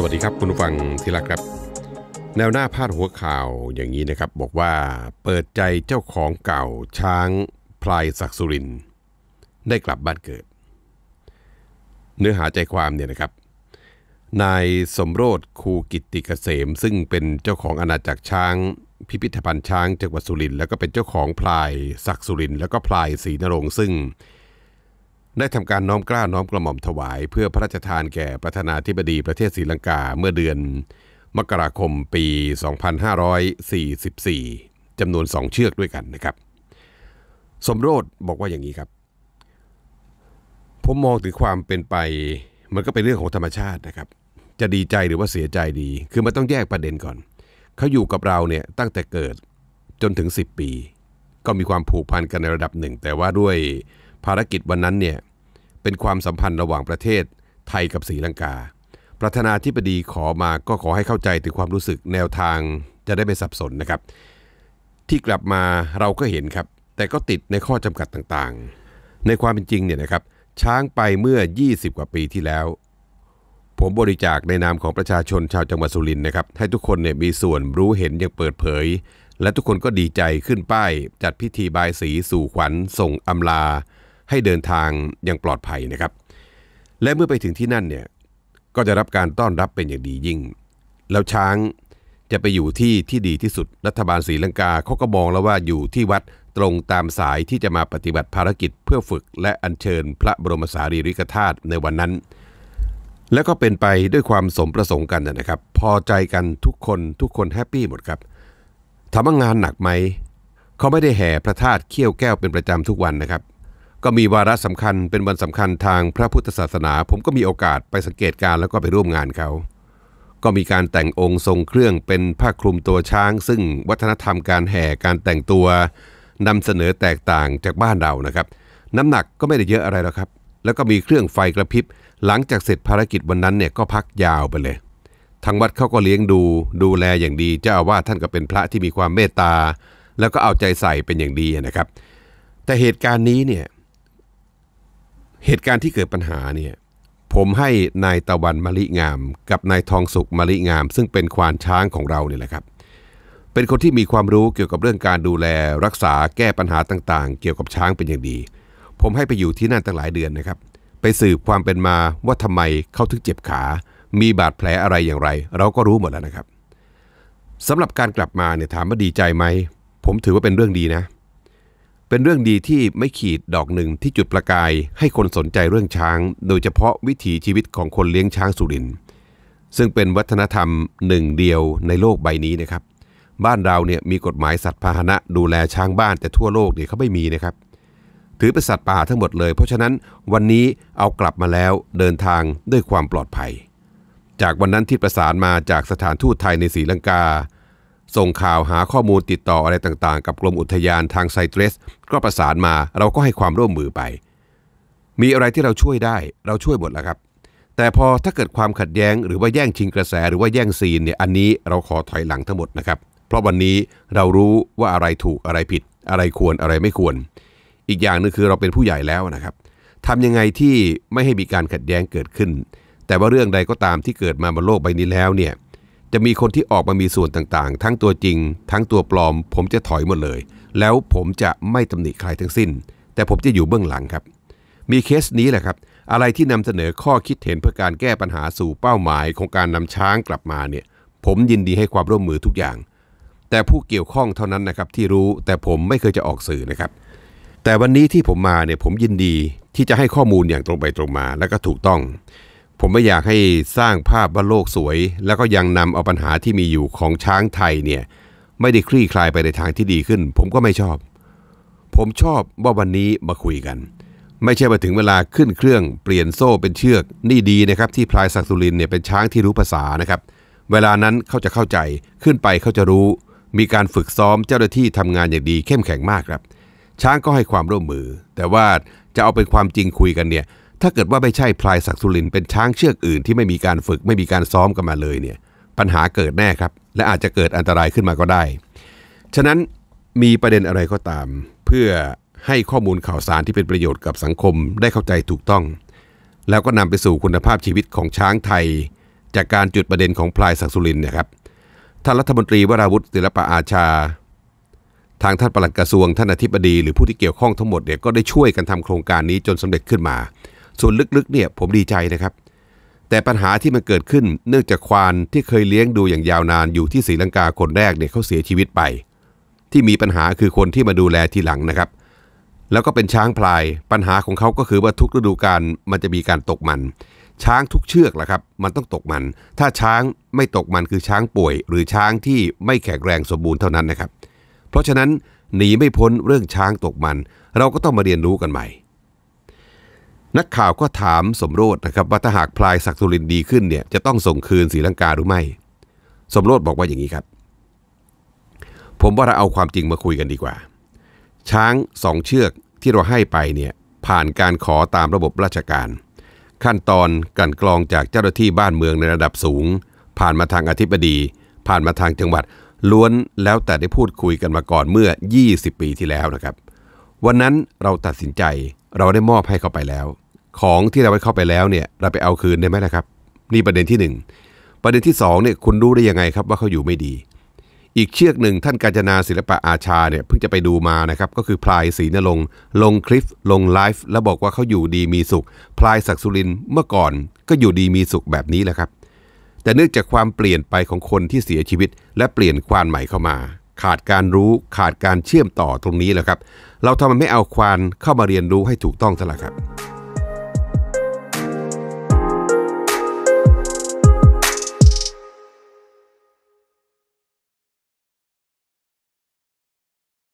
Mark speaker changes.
Speaker 1: สวัสดีครับ คุณฟังที่รักครับ แนวหน้าพาดหัวข่าวอย่างนี้นะครับบอกว่าเปิดใจเจ้าของเก่าช้างพลายศักสุรินได้กลับบ้านเกิด เนื้อหาใจความเนี่ยนะครับนายสมโรธคูกิติกเกษม ซึ่งเป็นเจ้าของอาณาจักรช้าง พิพิธภัณฑ์ช้างจังหวัดสุรินทร์แล้วก็เป็นเจ้าของพลายศักสุรินแล้วก็พลายศรีนรงซึ่งได้ทำการน้อมกล้า น้อมกระหม่อมถวาย เพื่อพระราชทานแก่ประธานาธิบดีประเทศศรีลังกา เมื่อเดือนมกราคมปี 2544จำนวนสองเชือกด้วยกันนะครับ สมโรธบอกว่าอย่างนี้ครับ ผมมองถึงความเป็นไป มันก็เป็นเรื่องของธรรมชาตินะครับ จะดีใจหรือว่าเสียใจดี คือมันต้องแยกประเด็นก่อน เขาอยู่กับเราเนี่ยตั้งแต่เกิดจนถึง 10 ปี ก็มีความผูกพันกันในระดับหนึ่ง แต่ว่าด้วยภารกิจวันนั้นเนี่ยเป็นความสัมพันธ์ระหว่างประเทศ ไทยกับศรีลังกา ประธานาธิบดีขอมา ก็ขอให้เข้าใจถึงความรู้สึกแนวทางจะได้ไม่สับสนนะครับ ที่กลับมาเราก็เห็นครับ แต่ก็ติดในข้อจำกัดต่างๆ ในความเป็นจริงเนี่ยนะครับ ช้างไปเมื่อ 20 กว่าปีที่แล้ว ผมบริจาคในนามของประชาชนชาวจังหวัดสุรินทร์นะครับ ให้ทุกคนเนี่ยมีส่วนรู้เห็นอย่างเปิดเผย และทุกคนก็ดีใจขึ้นป้าย จัดพิธีบายสี สู่ขวัญ ส่งอำลาให้เดินทางอย่างปลอดภัยนะครับ และเมื่อไปถึงที่นั่นเนี่ย ก็จะรับการต้อนรับเป็นอย่างดียิ่ง แล้วช้างจะไปอยู่ที่ที่ดีที่สุด รัฐบาลศรีลังกา เขาก็มองแล้วว่าอยู่ที่วัดตรงตามสายที่จะมาปฏิบัติภารกิจเพื่อฝึกและอัญเชิญพระบรมสารีริกธาตุในวันนั้น และก็เป็นไปด้วยความสมประสงค์กันนะครับ พอใจกันทุกคน ทุกคนแฮปปี้หมดครับทำงานหนักไหม เขาไม่ได้แห่พระธาตุเขี้ยวแก้วเป็นประจำทุกวันนะครับก็มีวาระสำคัญเป็นวันสำคัญทางพระพุทธศาสนา ผมก็มีโอกาสไปสังเกตการแล้วก็ไปร่วมงานเขา ก็มีการแต่งองค์ทรงเครื่องเป็นผ้าคลุมตัวช้าง ซึ่งวัฒนธรรมการแห่การแต่งตัวนำเสนอแตกต่างจากบ้านเรานะครับ น้ำหนักก็ไม่ได้เยอะอะไรหรอกครับ แล้วก็มีเครื่องไฟกระพริบหลังจากเสร็จภารกิจวันนั้นเนี่ยก็พักยาวไปเลยทางวัดเขาก็เลี้ยงดูดูแลอย่างดีเจ้าอาวาสท่านก็เป็นพระที่มีความเมตตา แล้วก็เอาใจใส่เป็นอย่างดีนะครับ แต่เหตุการณ์นี้เนี่ยเหตุการณ์ที่เกิดปัญหาเนี่ยผมให้นายตะวันมะลิงาม กับนายทองสุกมะลิงาม ซึ่งเป็นควานช้างของเราเนี่ยแหละครับ เป็นคนที่มีความรู้เกี่ยวกับเรื่องการดูแลรักษาแก้ปัญหาต่าง ๆ เกี่ยวกับช้างเป็นอย่างดี ผมให้ไปอยู่ที่นั่นตั้งหลายเดือนนะครับ ไปสืบความเป็นมาว่าทำไมเขาถึงเจ็บขา มีบาดแผลอะไรอย่างไร เราก็รู้หมดแล้วนะครับ สำหรับการกลับมาเนี่ยถามว่าดีใจไหมผมถือว่าเป็นเรื่องดีนะเเป็นเรื่องดีที่ไม่ขีดดอกหนึ่งที่จุดประกาย ให้คนสนใจเรื่องช้างโดยเฉพาะวิถีชีวิตของคนเลี้ยงช้างสุรินซึ่งเป็นวัฒนธรรมหนึ่งเดียวในโลกใบนี้นะครับบ้านเราเนี่ยมีกฎหมายสัตว์พาหนะ ดูแลช้างบ้านแต่ทั่วโลกเนี่ยเขาไม่มีนะครับ ถือเป็นสัตว์ป่าทั้งหมดเลยเพราะฉะนั้นวันนี้เอากลับมาแล้วเดินทางด้วยความปลอดภัย จากวันนั้นที่ประสานมาจากสถานทูตไทยในศรีลังกาส่งข่าวหาข้อมูลติดต่ออะไรต่างๆ กับกรมอุทยานทางไซเตรสก็ประสานมาเราก็ให้ความร่วมมือไป มีอะไรที่เราช่วยได้เราช่วยหมดแล้วครับ แต่พอถ้าเกิดความขัดแย้งหรือว่าแย่งชิงกระแสหรือว่าแย่งซีนเนี่ยอันนี้เราขอถอยหลังทั้งหมดนะครับ เพราะวันนี้เรารู้ว่าอะไรถูกอะไรผิด อะไรควรอะไรไม่ควร อีกอย่างนึงคือเราเป็นผู้ใหญ่แล้วนะครับทำยังไงที่ไม่ให้มีการขัดแย้งเกิดขึ้น แต่ว่าเรื่องใดก็ตามที่เกิดมาบนโลกใบนี้แล้วเนี่ยจะมีคนที่ออกมามีส่วนต่างๆ ทั้งตัวจริง ทั้งตัวปลอม ผมจะถอยหมดเลย แล้วผมจะไม่ตำหนิใครทั้งสิ้น แต่ผมจะอยู่เบื้องหลังครับ มีเคสนี้แหละครับอะไรที่นำเสนอข้อคิดเห็นเพื่อการแก้ปัญหาสู่เป้าหมายของการนำช้างกลับมาเนี่ยผมยินดีให้ความร่วมมือทุกอย่าง แต่ผู้เกี่ยวข้องเท่านั้นนะครับที่รู้แต่ผมไม่เคยจะออกสื่อนะครับ แต่วันนี้ที่ผมมาเนี่ยผมยินดีที่จะให้ข้อมูลอย่างตรงไปตรงมา และก็ถูกต้องผมไม่อยากให้สร้างภาพว่าโลกสวย แล้วก็ยังนำเอาปัญหาที่มีอยู่ของช้างไทยเนี่ย ไม่ได้คลี่คลายไปในทางที่ดีขึ้น ผมก็ไม่ชอบ ผมชอบว่าวันนี้มาคุยกัน ไม่ใช่มาถึงเวลาขึ้นเครื่องเปลี่ยนโซ่เป็นเชือกนี่ดีนะครับ ที่พลายสักสุรินเนี่ยเป็นช้างที่รู้ภาษานะครับเวลานั้นเขาจะเข้าใจขึ้นไปเขาจะรู้ มีการฝึกซ้อมเจ้าหน้าที่ทำงานอย่างดีเข้มแข็งมากครับ ช้างก็ให้ความร่วมมือ แต่ว่าจะเอาเป็นความจริงคุยกันเนี่ยถ้าเกิดว่าไม่ใช่ พลายศักดิ์สุรินเป็นช้างเชือกอื่นที่ไม่มีการฝึกไม่มีการซ้อมกันมาเลยเนี่ยปัญหาเกิดแน่ครับ และอาจจะเกิดอันตรายขึ้นมาก็ได้ ฉะนั้นมีประเด็นอะไรก็ตาม เพื่อให้ข้อมูลข่าวสารที่เป็นประโยชน์กับสังคมได้เข้าใจถูกต้อง แล้วก็นำไปสู่คุณภาพชีวิตของช้างไทย จากการจุดประเด็นของพลายศักดิ์สุรินนยครับท่านรัฐมนตรีวราวุฒิศิลปะอาชา ทางท่านปลัดกระทรวงท่านอธิบดีหรือผู้ที่เกี่ยวข้องทั้งหมดเนี่ยก็ได้ช่วยกันทำโครงการนี้จนสำเร็จขึ้นมาส่วนลึกๆ เนี่ยผมดีใจนะครับ แต่ปัญหาที่มันเกิดขึ้น เนื่องจากควานที่เคยเลี้ยงดูอย่างยาวนานอยู่ที่ศรีลังกาคนแรกเนี่ยเขาเสียชีวิตไปที่มีปัญหาคือคนที่มาดูแลทีหลังนะครับ แล้วก็เป็นช้างพลายปัญหาของเขาก็คือว่าทุกฤดูกาลมันจะมีการตกมัน ช้างทุกเชือกแหละครับ มันต้องตกมัน ถ้าช้างไม่ตกมันคือช้างป่วย หรือช้างที่ไม่แข็งแรงสมบูรณ์เท่านั้นนะครับ เพราะฉะนั้นหนีไม่พ้นเรื่องช้างตกมัน เราก็ต้องมาเรียนรู้กันใหม่นักข่าวก็ถามสมโรสนะครับว่าถ้าหากพลายศักดิ์สุรินดีขึ้นเนี่ยจะต้องส่งคืนศรีลังกาหรือไม่ สมโรสบอกว่าอย่างนี้ครับ ผมว่าเราเอาความจริงมาคุยกันดีกว่า ช้างสองเชือกที่เราให้ไปเนี่ยผ่านการขอตามระบบราชการ ขั้นตอนกันกรองจากเจ้าหน้าที่บ้านเมืองในระดับสูง ผ่านมาทางอธิบดี ผ่านมาทางจังหวัด ล้วนแล้วแต่ได้พูดคุยกันมาก่อนเมื่อ 20 ปีที่แล้วนะครับ วันนั้นเราตัดสินใจเราได้มอบให้เขาไปแล้ว ของที่เราไปเข้าไปแล้วเนี่ย เราไปเอาคืนได้ไหมล่ะครับนี่ประเด็นที่ 1 ประเด็นที่2เนี่ยคุณรู้ได้ยังไงครับว่าเขาอยู่ไม่ดี อีกเชือกหนึ่งท่านกาญจนาศิลปะอาชาเนี่ยเพิ่งจะไปดูมานะครับ ก็คือพลายศรีนรงลงคลิปลงไลฟ์แล้วบอกว่าเขาอยู่ดีมีสุข พลายศักสุรินเมื่อก่อนก็อยู่ดีมีสุขแบบนี้แหละครับแต่เนื่องจากความเปลี่ยนไปของคนที่เสียชีวิต และเปลี่ยนความใหม่เข้ามา ขาดการรู้ขาดการเชื่อมต่อตรงนี้แหละครับเราทำไมไม่เอาควานเข้ามาเรียนรู้ให้ถูกต้องซะล่ะครับ